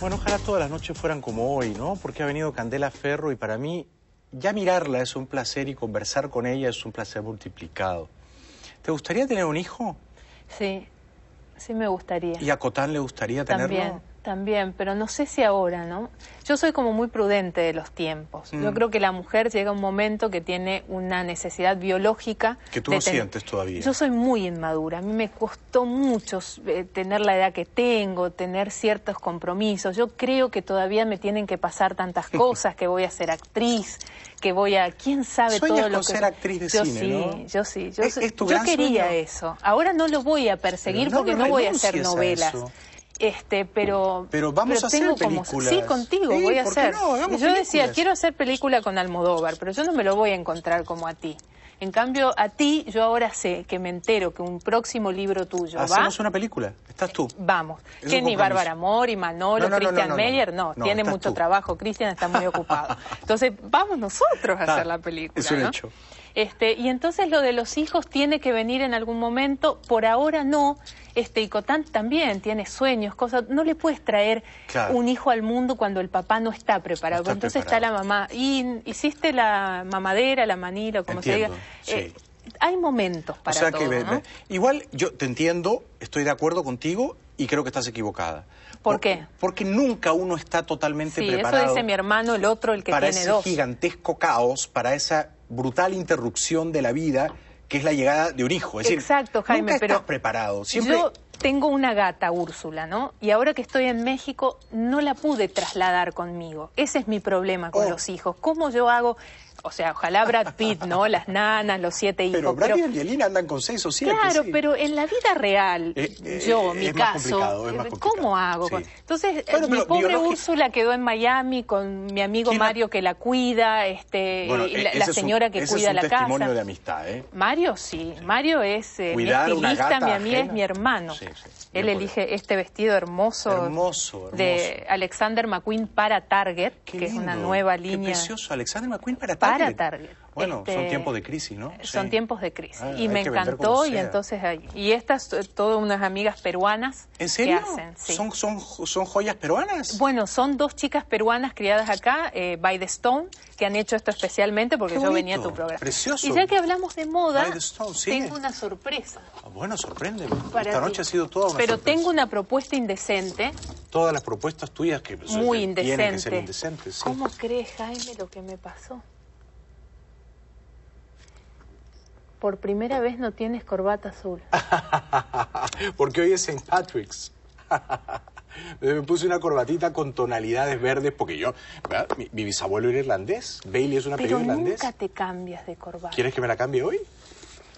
Bueno, ojalá todas las noches fueran como hoy, ¿no? Porque ha venido Candela Ferro y para mí ya mirarla es un placer y conversar con ella es un placer multiplicado. ¿Te gustaría tener un hijo? Sí, sí me gustaría. ¿Y a Cotán le gustaría tenerlo? También, también, pero no sé si ahora, ¿no? Yo soy como muy prudente de los tiempos. Yo mm. creo que la mujer llega a un momento que tiene una necesidad biológica. Que tú no sientes todavía. Yo soy muy inmadura. A mí me costó mucho eh, tener la edad que tengo, tener ciertos compromisos. Yo creo que todavía me tienen que pasar tantas cosas, que voy a ser actriz, que voy a. ¿Quién sabe todo lo con que. ser actriz de cine, ¿no? Yo sí, yo sí. Yo, quería eso. Ahora no lo voy a perseguir porque no voy a hacer novelas. Este, pero pero vamos a hacer Como, sí, contigo voy a hacer. yo decía, quiero hacer película con Almodóvar, pero yo no me lo voy a encontrar como a ti. En cambio, a ti yo ahora sé que me entero que un próximo libro tuyo Hacemos una película, estás tú. Vamos. Kenny Bárbara y Manolo, no, Christian Meyer, no, tiene mucho trabajo, Cristian está muy ocupado. Entonces, vamos nosotros a hacer la película. Es un hecho. Este, y entonces lo de los hijos tiene que venir en algún momento, por ahora no. Este, y Cotán también tiene sueños, cosas. No le puedes traer un hijo al mundo cuando el papá no está preparado. entonces está la mamá. Y hiciste la mamadera, la manila, como se diga. Eh, hay momentos para Igual yo te entiendo, estoy de acuerdo contigo y creo que estás equivocada. ¿Por, qué? Porque nunca uno está totalmente preparado. Eso dice mi hermano, el otro, el que para ese gigantesco caos, para esa brutal interrupción de la vida que es la llegada de un hijo. Exacto, Jaime, nunca pero estás preparado. Siempre... Yo tengo una gata, Úrsula, ¿no? Y ahora que estoy en México, no la pude trasladar conmigo. Ese es mi problema con oh. los hijos. ¿Cómo yo hago o sea, ojalá Brad Pitt, ¿no? Las nanas, los siete hijos. Pero Brad y Angelina andan con seis o siete. Claro, pero en la vida real, eh, eh, yo, mi caso, eh, ¿cómo hago? Entonces, mi pobre Úrsula quedó en Miami con mi amigo Mario que la cuida, este, e- la, señora que cuida es un la casa. testimonio de amistad, ¿eh? Mario sí, Mario es mi estilista, mi amiga es mi hermano. Él elige este vestido hermoso, hermoso, de Alexander McQueen para Target, que es una nueva línea. Qué precioso, Alexander McQueen para Target. Target. Bueno, son este, tiempos de crisis, ¿no? Son tiempos de crisis. Ah, y me encantó y entonces y estas eh, todas unas amigas peruanas ¿En serio? que hacen. ¿Son, son, son joyas peruanas? Bueno, son dos chicas peruanas criadas acá eh, by the Stone que han hecho esto especialmente porque yo venía a tu programa. Precioso. Y ya que hablamos de moda, tengo una sorpresa. Ah, bueno, sorprende Esta noche ha sido todo. Pero tengo una propuesta indecente. Todas las propuestas tuyas que muy indecentes. ¿Cómo crees, Jaime, lo que me pasó? por primera vez no tienes corbata azul. Porque hoy es St. Patrick's. Me puse una corbatita con tonalidades verdes porque yo, mi, bisabuelo era irlandés, Bailey es una apellido Pero irlandés. Nunca te cambias de corbata. ¿Quieres que me la cambie hoy?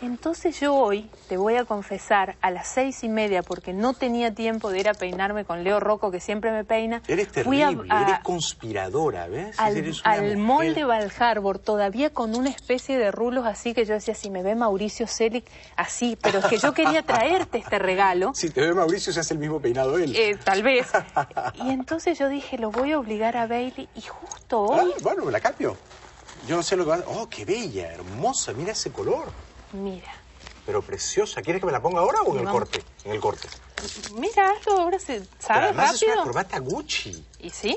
Entonces yo hoy te voy a confesar a las seis y media, porque no tenía tiempo de ir a peinarme con Leo Rocco, que siempre me peina. Eres terrible, eres conspiradora, ¿ves? Al, molde al todavía con una especie de rulos así que yo decía, si me ve Mauricio Selig, así. Pero es que yo quería traerte este regalo. Si te ve Mauricio, se hace el mismo peinado él. Eh, tal vez. Y entonces yo dije, lo voy a obligar a Bailey, y justo hoy. Ah, bueno, la cambio. Yo no sé lo que va a... ¡Oh, qué bella, hermosa! Mira ese color. Mira. Pero preciosa, ¿quieres que me la ponga ahora o en el corte? En el corte. Mira, ahora se sabe rápido. es una corbata Gucci. ¿Y sí?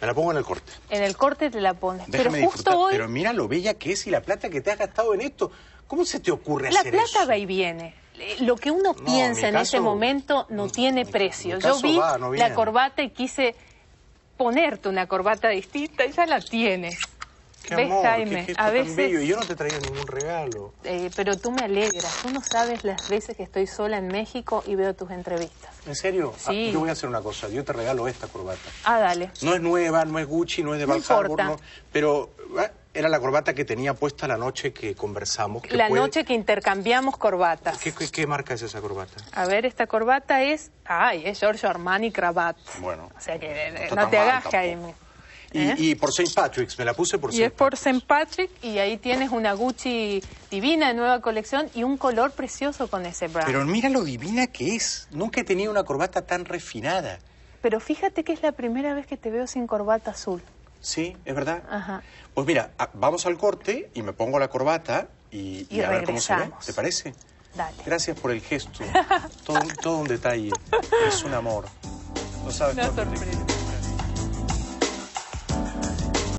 Me la pongo en el corte. En el corte te la pones. pero justo hoy... Pero mira lo bella que es y la plata que te has gastado en esto. ¿Cómo se te ocurre hacer eso? La plata va y viene. Eh, lo que uno piensa en ese momento no tiene precio. Yo vi la corbata y quise ponerte una corbata distinta y ya la tienes. Qué a veces... bello. yo no te traía ningún regalo. Eh, pero tú me alegras. Tú no sabes las veces que estoy sola en México y veo tus entrevistas. ¿En serio? Ah, yo voy a hacer una cosa. Yo te regalo esta corbata. Ah, dale. No es nueva, no es Gucci, no es de Val no, pero... Ah, era la corbata que tenía puesta la noche que conversamos. la noche que intercambiamos corbatas. ¿Qué, marca es esa corbata? A ver, esta corbata es... Ay, es Giorgio Armani Cravat. Bueno. O sea que no, eh, te hagas, Jaime. ¿Eh? Y, por St. Patrick's, me la puse por St. Y es por St. Patrick y ahí tienes una Gucci divina de nueva colección y un color precioso con ese brazo Pero mira lo divina que es. Nunca he tenido una corbata tan refinada. Pero fíjate que es la primera vez que te veo sin corbata azul. Sí, es verdad. Pues mira, vamos al corte y me pongo la corbata y, a ver cómo se ve. ¿Te parece? Dale. Gracias por el gesto. todo, un detalle. Es un amor. No sabes